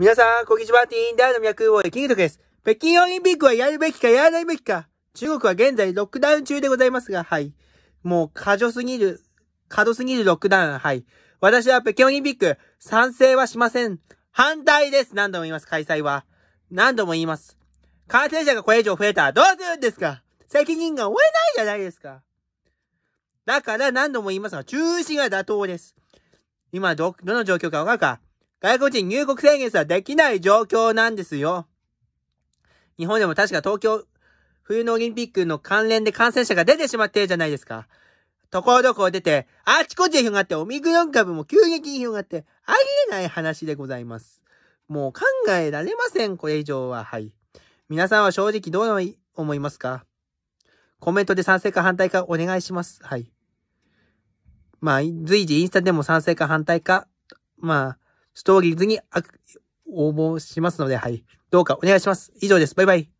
皆さん、こんにちは。ティーンダーの脈王でキングトクです。北京オリンピックはやるべきかやらないべきか。中国は現在ロックダウン中でございますが、はい。もう過剰すぎる、過度すぎるロックダウン、はい。私は北京オリンピック、賛成はしません。反対です。何度も言います、開催は。何度も言います。感染者がこれ以上増えたらどうするんですか責任が負えないじゃないですか。だから何度も言いますが、中止が妥当です。今ど、どの状況かわかるか外国人入国制限さできない状況なんですよ。日本でも確か東京、冬のオリンピックの関連で感染者が出てしまってるじゃないですか。ところどころ出て、あちこち広がって、オミクロン株も急激に広がって、ありえない話でございます。もう考えられません、これ以上は。はい。皆さんは正直どう思いますかコメントで賛成か反対かお願いします。はい。まあ、随時インスタでも賛成か反対か、まあ、ストーリーズに応募しますので、はい。どうかお願いします。以上です。バイバイ。